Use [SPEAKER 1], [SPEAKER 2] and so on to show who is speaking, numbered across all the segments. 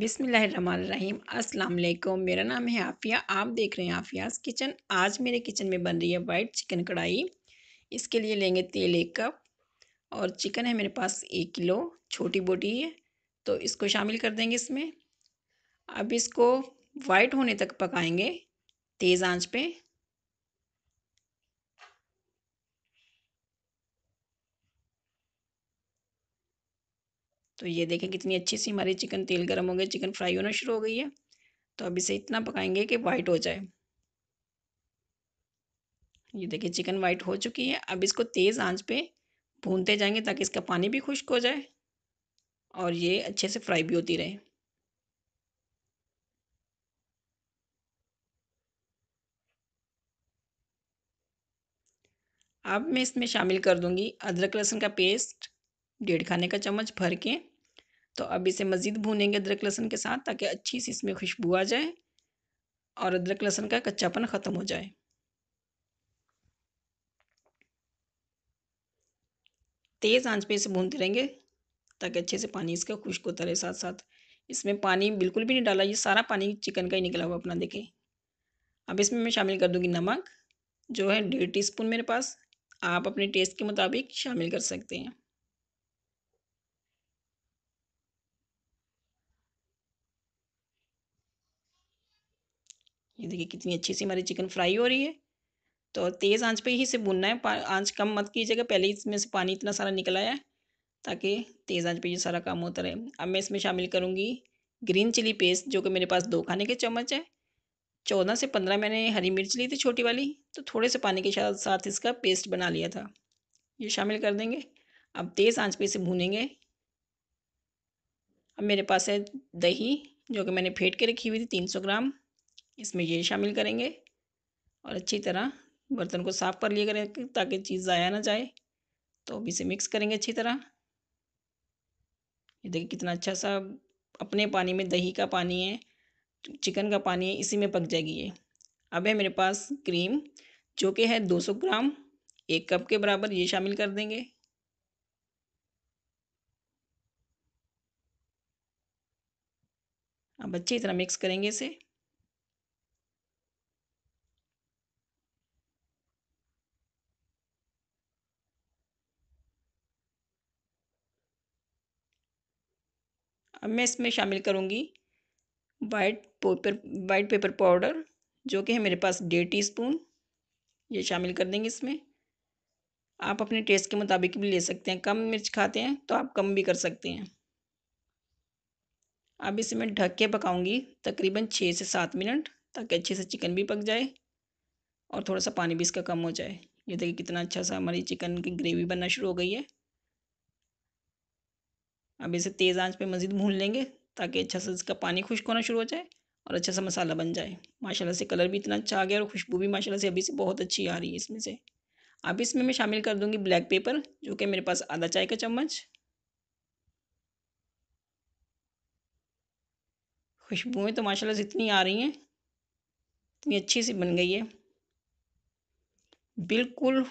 [SPEAKER 1] बिसमीम् अस्सलाम मेरा नाम है आफिया आप देख रहे हैं आफियाज़ किचन आज मेरे किचन में बन रही है वाइट चिकन कढ़ाई इसके लिए लेंगे तेल एक कप और चिकन है मेरे पास एक किलो छोटी बोटी है तो इसको शामिल कर देंगे इसमें अब इसको वाइट होने तक पकाएंगे तेज़ आंच पे तो ये देखें कितनी अच्छी सी हमारी चिकन तेल गर्म हो गई चिकन फ्राई होना शुरू हो गई है तो अब इसे इतना पकाएंगे कि वाइट हो जाए ये देखिए चिकन वाइट हो चुकी है अब इसको तेज़ आंच पे भूनते जाएंगे ताकि इसका पानी भी खुश्क हो जाए और ये अच्छे से फ्राई भी होती रहे अब मैं इसमें शामिल कर दूंगी अदरक लहसुन का पेस्ट डेढ़ खाने का चम्मच भर के तो अब इसे मज़ीद भूनेंगे अदरक लहसुन के साथ ताकि अच्छी सी इसमें खुशबू आ जाए और अदरक लहसुन का कच्चापन ख़त्म हो जाए तेज़ आंच पे इसे भूनते रहेंगे ताकि अच्छे से पानी इसका खुश्क होता रहे साथ साथ इसमें पानी बिल्कुल भी नहीं डाला ये सारा पानी चिकन का ही निकला हुआ अपना देखें अब इसमें मैं शामिल कर दूँगी नमक जो है डेढ़ टीस्पून मेरे पास आप अपने टेस्ट के मुताबिक शामिल कर सकते हैं ये देखिए कितनी अच्छी सी हमारी चिकन फ्राई हो रही है तो तेज़ आंच पे ही इसे भुनना है आंच कम मत कीजिएगा पहले इसमें से पानी इतना सारा निकल आया ताकि तेज़ आंच पे ये सारा काम होता रहे अब मैं इसमें शामिल करूँगी ग्रीन चिली पेस्ट जो कि मेरे पास दो खाने के चम्मच है चौदह से पंद्रह मैंने हरी मिर्च ली थी छोटी वाली तो थोड़े से पानी के साथ इसका पेस्ट बना लिया था ये शामिल कर देंगे अब तेज़ आंच पर इसे भूनेंगे अब मेरे पास है दही जो कि मैंने फेंट के रखी हुई थी तीन सौ ग्राम इसमें ये शामिल करेंगे और अच्छी तरह बर्तन को साफ़ कर लिया करें ताकि चीज़ ज़ाया ना जाए तो अभी इसे मिक्स करेंगे अच्छी तरह ये देखिए कितना अच्छा सा अपने पानी में दही का पानी है चिकन का पानी है इसी में पक जाएगी ये अब है मेरे पास क्रीम जो कि है 200 ग्राम एक कप के बराबर ये शामिल कर देंगे अब अच्छी तरह मिक्स करेंगे इसे अब मैं इसमें शामिल करूँगी white paper white paper powder जो कि है मेरे पास डेढ़ टी स्पून ये शामिल कर देंगे इसमें आप अपने टेस्ट के मुताबिक भी ले सकते हैं कम मिर्च खाते हैं तो आप कम भी कर सकते हैं अब इसे मैं ढक के पकाऊंगी तकरीबन छः से सात मिनट ताकि अच्छे से चिकन भी पक जाए और थोड़ा सा पानी भी इसका कम हो जाए ये देखिए कितना अच्छा सा हमारी चिकन की ग्रेवी बनना शुरू हो गई है अब इसे तेज़ आंच पे मज़ीद भून लेंगे ताकि अच्छा सा इसका पानी खुश्क होना शुरू हो जाए और अच्छा सा मसाला बन जाए माशाल्लाह से कलर भी इतना अच्छा आ गया और खुशबू भी माशाल्लाह से अभी से बहुत अच्छी आ रही है इसमें से अब इसमें मैं शामिल कर दूँगी ब्लैक पेपर जो कि मेरे पास आधा चाय का चम्मच खुशबुएँ तो माशाल्लाह से इतनी आ रही हैं इतनी अच्छी सी बन गई है बिल्कुल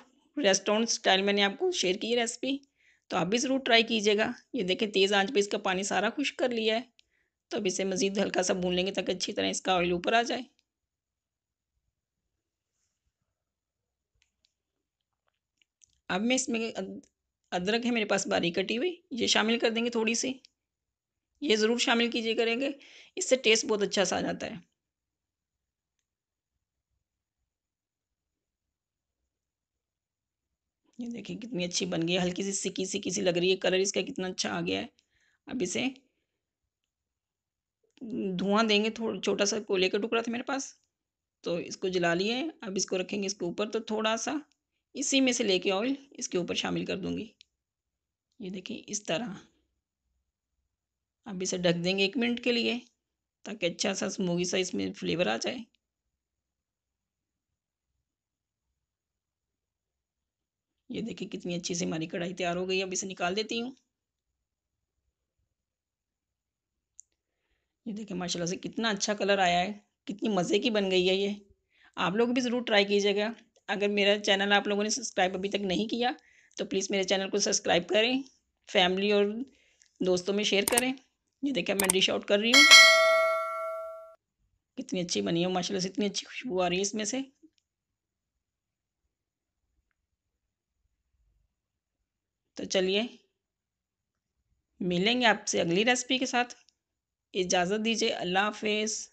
[SPEAKER 1] रेस्टोरेंट स्टाइल मैंने आपको शेयर की है रेसिपी तो आप भी ज़रूर ट्राई कीजिएगा ये देखें तेज़ आंच पे इसका पानी सारा खुश कर लिया है तो अब इसे मज़ीद हल्का सा भून लेंगे ताकि अच्छी तरह इसका ऑयल ऊपर आ जाए अब मैं इसमें अदरक है मेरे पास बारीक कटी हुई ये शामिल कर देंगे थोड़ी सी ये ज़रूर शामिल कीजिए करेंगे इससे टेस्ट बहुत अच्छा सा आ जाता है ये देखिए कितनी अच्छी बन गई है हल्की सी सिकी सिकी सी लग रही है कलर इसका कितना अच्छा आ गया है अब इसे धुआं देंगे थोड़ा छोटा सा कोयले का टुकड़ा था मेरे पास तो इसको जला लिए अब इसको रखेंगे इसके ऊपर तो थोड़ा सा इसी में से लेके ऑयल इसके ऊपर शामिल कर दूंगी ये देखिए इस तरह अब इसे ढक देंगे एक मिनट के लिए ताकि अच्छा सा स्मोगी सा इसमें फ्लेवर आ जाए ये देखिए कितनी अच्छी से हमारी कढ़ाई तैयार हो गई अब इसे निकाल देती हूँ ये देखिए माशाल्लाह से कितना अच्छा कलर आया है कितनी मज़े की बन गई है ये आप लोग भी ज़रूर ट्राई कीजिएगा अगर मेरा चैनल आप लोगों ने सब्सक्राइब अभी तक नहीं किया तो प्लीज़ मेरे चैनल को सब्सक्राइब करें फैमिली और दोस्तों में शेयर करें ये देखिए मैं डिश आउट कर रही हूँ कितनी अच्छी बनी है माशाल्लाह से इतनी अच्छी खुशबू आ रही है इसमें से तो चलिए मिलेंगे आपसे अगली रेसिपी के साथ इजाज़त दीजिए अल्लाह हाफिज़